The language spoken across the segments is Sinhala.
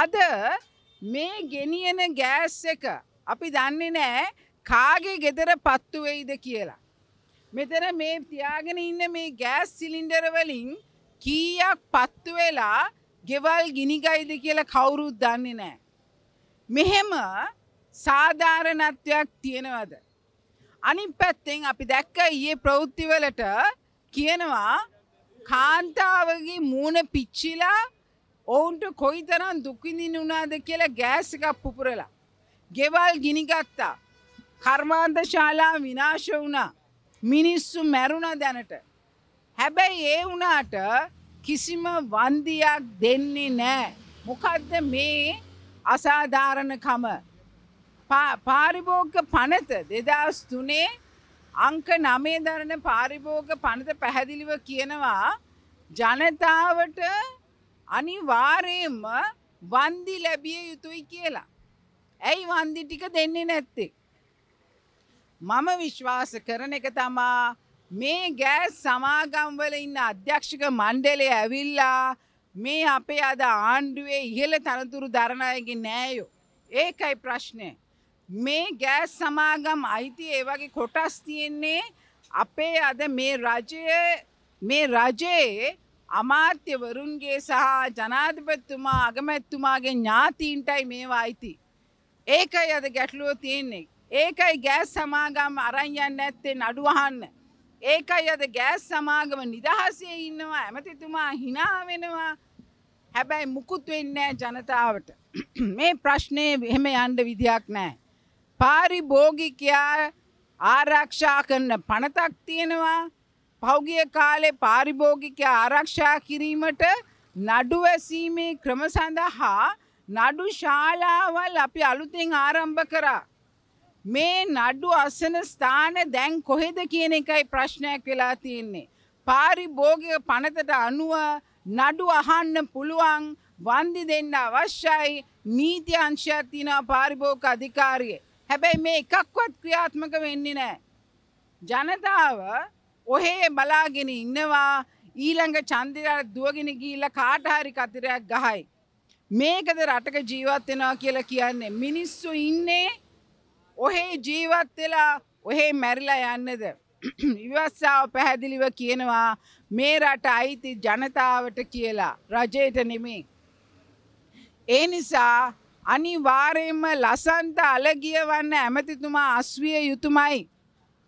අද මේ ගෙනියන ගෑස් එක අපි දන්නේ නෑ කාගේ ගෙදර පත්තුවෙයිද කියලා. මෙතන මේ තියාගෙන ඉන්න මේ ගෑස් සිලින්ඩර වලින් කීයක් පත්තු වෙලා ගෙවල් ගිනිගයිද කියලා කවුරුත් දන්නේ නෑ. මෙහෙම සාධාරණත්වයක් තියෙනවද. අනිත් පැත්තෙන් අපි දැක්ක ඊයේ ප්‍රවෘත්තිවලට කියනවා කාන්තාවගේ මූණ පිච්චිලා ඔවුන්ට කොයි තරන් දුක්විඳින් වුණාද කියලා ගෑස් එකක් පුපුරලා. ගෙවල් ගිනිගත්තා. කර්මාන්ද ශාලා විනාශ වුණා. මිනිස්සු මැරුණ දැනට. හැබැයි ඒ වුණාට කිසිම වන්දියක් දෙන්නේ නෑ. මොකදද මේ අසාධාරණකම. පාරිභෝග පනත දෙදස් තුනේ අංක නමේ දරන පාරිභෝග පනත පැහැදිලිව කියනවා ජනතාවට අනිවාර්යයෙන්ම වන්දි ලැබිය යුතුයි කියලා. ඇයි වන්දි ටික දෙන්නේ නැත්තේ? මම විශ්වාස කරන එක තමා මේ ගෑස් සමාගම්වල ඉන්න අධ්‍යක්ෂක මණ්ඩලය ඇවිල්ලා මේ අපේ අද ආණ්ඩුවේ ඉහළ තනතුරු දරණ අයගේ නෑයෝ. ඒකයි ප්‍රශ්නය. මේ ගෑස් සමාගම් අයිති ඒ වගේ කොටස් තියෙන්නේ අපේ අද මේ රජය මේ රජයේ අමාත්‍ය වරුන්ගේ සහ ජනාධිපතිතුමා අගමැත්තුමාගේ ඥාතීන්ටයි මේවා අයිති. ඒකයි අද ගැටලුව තියෙන්නේ. ඒකයි ගෑස් සමාගම් අරන් යන්න නැත්තේ නඩු අහන්න. ඒකයි අද ගෑස් සමාගම නිදහසේ ඉන්නවා ඇමතිතුමා හිනා වෙනවා. හැබැයි මුකුත් වෙන්නේ ජනතාවට. මේ ප්‍රශ්නේ එහෙම යන්න විදියක් නැහැ. පාරිභෝගිකයා ආරක්ෂා කරන පනතක් තියෙනවා. පෞගිය කාලේ පාරිභෝගික ආරක්ෂා කිරීමට නඩු ඇසීමේ ක්‍රම සඳහා නඩු ශාලාවල් අපි අලුතෙන් ආරම්භ කරා. මේ නඩු අසන ස්ථාන දැන් කොහෙද කියන එකයි ප්‍රශ්නයක් වෙලා තියෙන්නේ. පාරිභෝගික පනතට අනුව නඩු අහන්න පුළුවන් වන්දි දෙන්න අවශ්‍යයි නීති අංශයක් තියෙනවා පාරිභෝගික අධිකාරියේ. හැබැයි මේ එකක්වත් ක්‍රියාත්මක වෙන්නේ නැහැ. ජනතාව ඔහේ බලාගෙන ඉන්නවා ඊළඟ චන්දිරට දුවගෙන ගිහිල්ලා කාට හරි කතරයක් ගහයි. මේකද රටක ජීවත් වෙනවා කියලා කියන්නේ මිනිස්සු ඉන්නේ ඔහේ ජීවත් වෙලා ඔහේ මැරිලා යන්නද ඉවස්සාව පැහැදිලිව කියනවා මේ රට අයිති ජනතාවට කියලා රජයට නෙමේ. ඒ නිසා අනිවාර්යයෙන්ම ලසන්ත අලගිය වන්න ඇමතිතුමා අස්විය යුතුමයි.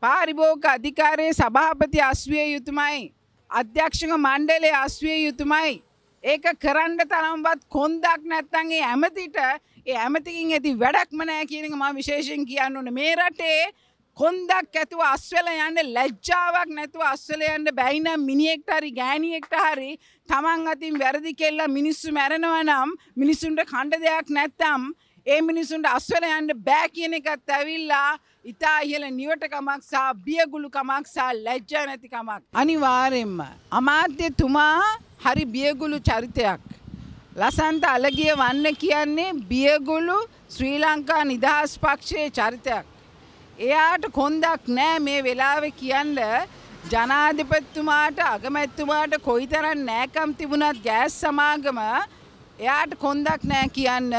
පාරිභෝග අධිකාරයේ සභාපති අස්විය යුතුමයි. අධ්‍යක්ෂක මණ්ඩලය අස්විය යුතුමයි. ඒක කරන්න තරම්වත් කොන්දක් නැත්තන් ඒ ඇමතිට ඒ ඇමතිකින් ඇති වැඩක්ම නෑ කියන එක මම විශේෂයෙන් කියන්න ඕනේ. මේ රටේ කොන්දක් ඇතුව අස්වැල යන්න ලැජ්ජාවක් නැතුව අස්වැල යන්න බැයි නම් මිනිහෙක්ට හරි ගෑණියෙක්ට හරි තමන් අතින් වැරදි කෙල්ල මිනිස්සු මැරෙනවා නම් මිනිස්සුන්ට කණ්ඩ දෙයක් නැත්තම් ඒ මිනිසුන්ට අස්වල යන්න බෑ කියන එකත් ඇවිල්ලා ඉතා ඉහල නිවටකමක් සා බියගුළුකමක් සා ලැජ්ජා නැතිකමක්. අනිවාරෙන්ම. අමාත්‍යතුමා හරි බියගුළු චරිතයක්. ලසන්ත අලගිය වන්න කියන්නේ බියගුළු ශ්‍රී ලංකා නිදහස් පක්ෂයේ චරිතයක්. එයාට කොන්දක් නෑ මේ වෙලාව කියන්න ජනාධිපත්තුමාට අගමැත්තුමාට කොයිතරන් නෑකම් තිබුණත් ගෑස් සමාගම එයාට කොන්දක් නෑ කියන්න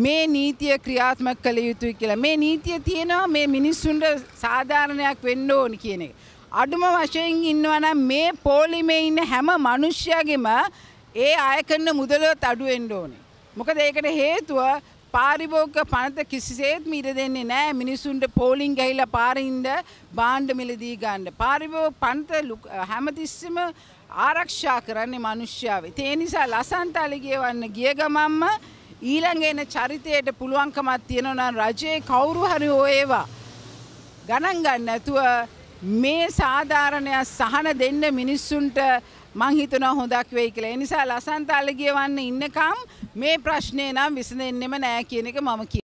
මේ නීතිය ක්‍රියාත්මක කළ යුතුයි කියලා. මේ නීතිය තියෙනවා මේ මිනිස්සුන්ට සාධාරණයක් වෙන්න ඕනි කියන එක. අඩුම වශයෙන් ඉන්නවා නම් මේ පෝලිමේ ඉන්න හැම මිනිස්සයගෙම ඒ අය කරන මුදලත් අඩු වෙන්න ඕනේ. මොකද ඒකට හේතුව පාරිභෝගික පනත කිසිසේත්ම ඉඩ දෙන්නේ නැහැ මිනිස්සුන්ට පෝලිං ගහිලා පාරින්ද බාණ්ඩ මිලදී ගන්න. පාරිභෝගික පනත හැමතිස්සෙම ආරක්ෂා කරන්නේ මිනිස්සයව. ඒ නිසා ලසන්තලි ගියවන්න ගිය ගමම්ම ඊළඟ එන චරිතයට පුළුවන්කමක් තියෙනවා නම් රජයේ කවුරු හරි හොයවා ගණන් ගන්න නැතුව මේ සාධාරණය සහන දෙන්න මිනිස්සුන්ට මං හිතනවා හොඳක් වෙයි කියලා. ඒ නිසා ලසන්තාල ගියවන්න ඉන්නකම් මේ ප්‍රශ්නේ නම් විසඳෙන්නෙම නෑ කියන එක මම කියනවා.